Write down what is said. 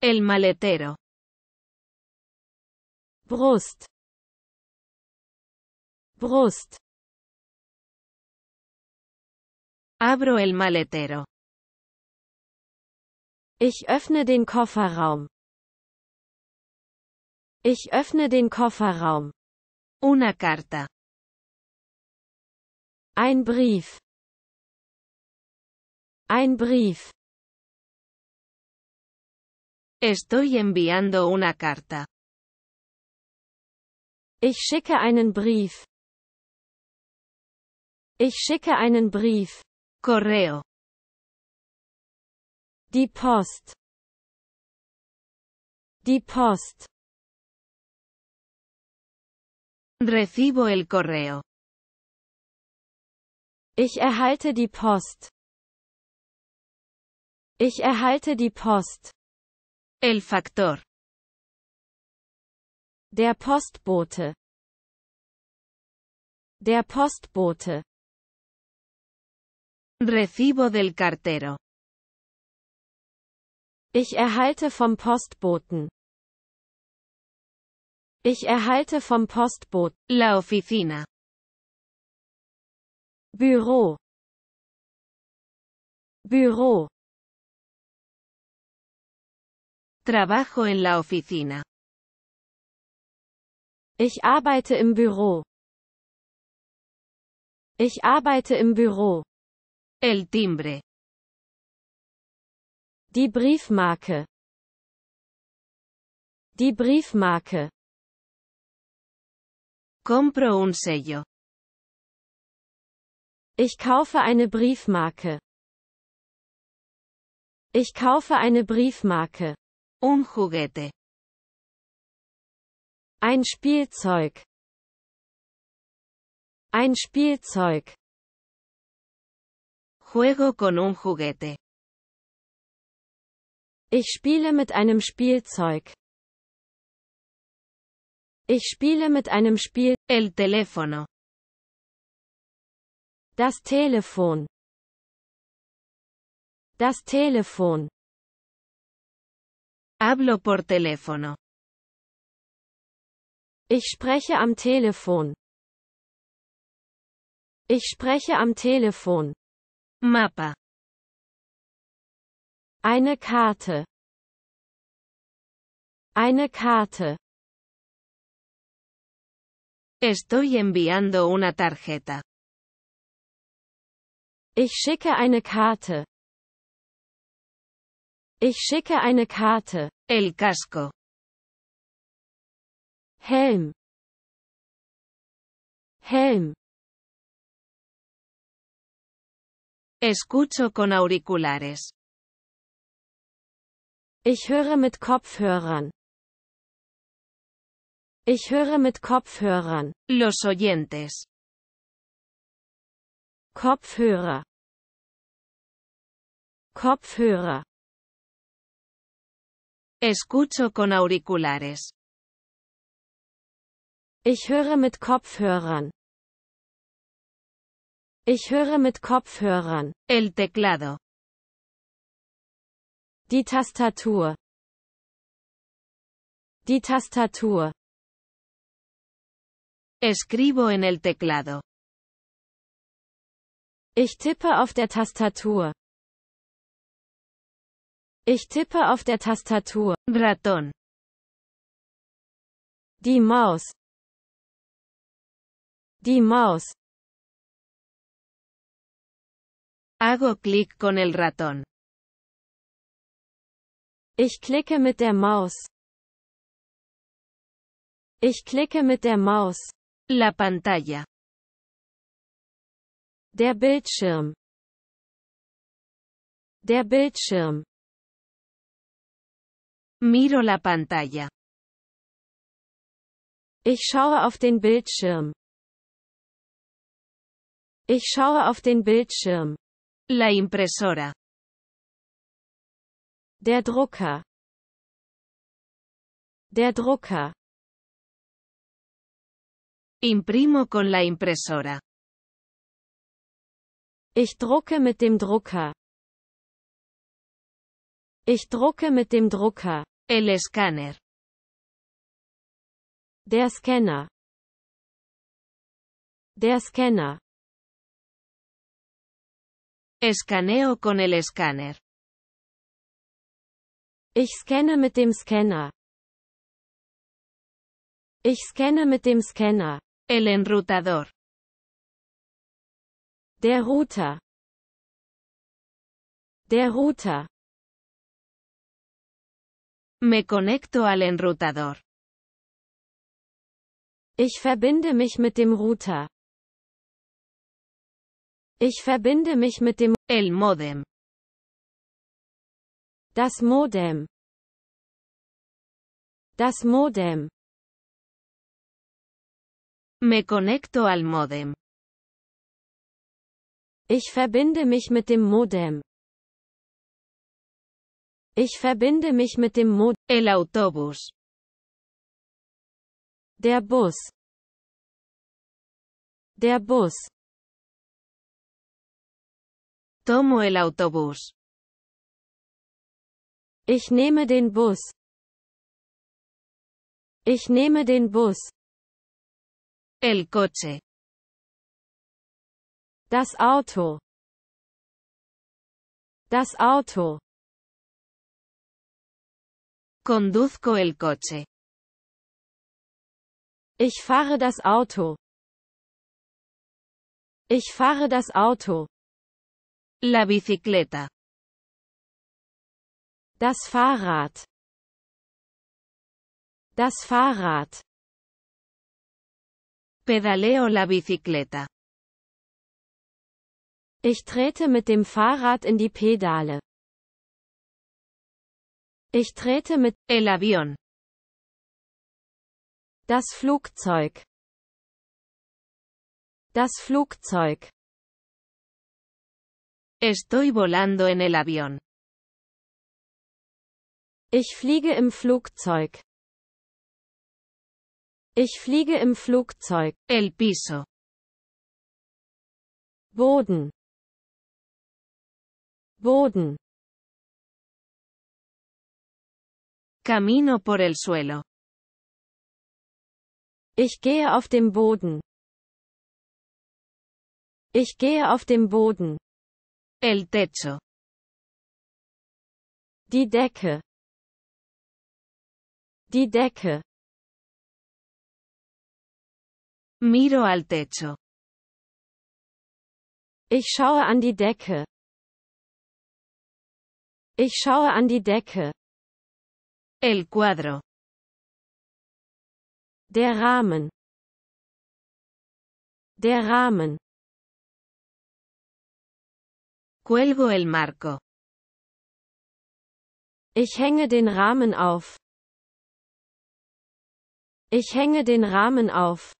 El maletero. Brust. Brust. Abro el maletero. Ich öffne den Kofferraum. Ich öffne den Kofferraum. Una carta. Ein Brief. Ein Brief. Estoy enviando una carta. Ich schicke einen Brief. Ich schicke einen Brief. Correo. Die Post. Die Post. Recibo el correo. Ich erhalte die Post. Ich erhalte die Post. El factor. Der Postbote. Der Postbote. Recibo del cartero. Ich erhalte vom Postboten. Ich erhalte vom Postboten. La oficina. Büro. Büro. Trabajo en la oficina. Ich arbeite im Büro. Ich arbeite im Büro. El timbre. Die Briefmarke. Die Briefmarke. Compro un sello. Ich kaufe eine Briefmarke. Ich kaufe eine Briefmarke. Un juguete. Ein Spielzeug. Ein Spielzeug. Juego con un juguete. Ich spiele mit einem Spielzeug. Ich spiele mit einem Spiel. El teléfono. Das Telefon. Das Telefon. Hablo por teléfono. Ich spreche am Telefon. Ich spreche am Telefon. Mapa. Eine Karte. Eine Karte. Estoy enviando una tarjeta. Ich schicke eine Karte. Ich schicke eine Karte. El casco. Helm. Helm. Escucho con auriculares. Ich höre mit Kopfhörern. Ich höre mit Kopfhörern. Los oyentes. Kopfhörer. Kopfhörer. Escucho con auriculares. Ich höre mit Kopfhörern. Ich höre mit Kopfhörern. El teclado. Die Tastatur. Die Tastatur. Escribo en el teclado. Ich tippe auf der Tastatur. Ich tippe auf der Tastatur. Ratón. Die Maus. Die Maus. Hago Klick con el Raton. Ich klicke mit der Maus. Ich klicke mit der Maus. La pantalla. Der Bildschirm. Der Bildschirm. Miro la pantalla. Ich schaue auf den Bildschirm. Ich schaue auf den Bildschirm. La impresora. Der Drucker. Der Drucker. Imprimo con la impresora. Ich drucke mit dem Drucker. Ich drucke mit dem Drucker. El Scanner. Der Scanner. Der Scanner. Escaneo con el Scanner. Ich scanne mit dem Scanner. Ich scanne mit dem Scanner. El enrutador. Der Router. Der Router. Me conecto al enrutador. Ich verbinde mich mit dem Router. Ich verbinde mich mit dem El Modem. Das Modem. Das Modem. Me conecto al Modem. Ich verbinde mich mit dem Modem. Ich verbinde mich mit dem Mod. El autobus. Der Bus. Der Bus. Tomo el autobus. Ich nehme den Bus. Ich nehme den Bus. El coche. Das Auto. Das Auto. Conduzco el coche. Ich fahre das Auto. Ich fahre das Auto. La bicicleta. Das Fahrrad. Das Fahrrad. Pedaleo la bicicleta. Ich trete mit dem Fahrrad in die Pedale. Ich trete mit el Avion. Das Flugzeug. Das Flugzeug. Estoy volando en el avión. Ich fliege im Flugzeug. Ich fliege im Flugzeug. El piso. Boden. Boden. Camino por el suelo. Ich gehe auf dem Boden. Ich gehe auf dem Boden. El techo. Die Decke. Die Decke. Miro al techo. Ich schaue an die Decke. Ich schaue an die Decke. El cuadro. Der Rahmen. Der Rahmen. Cuelgo el marco. Ich hänge den Rahmen auf. Ich hänge den Rahmen auf.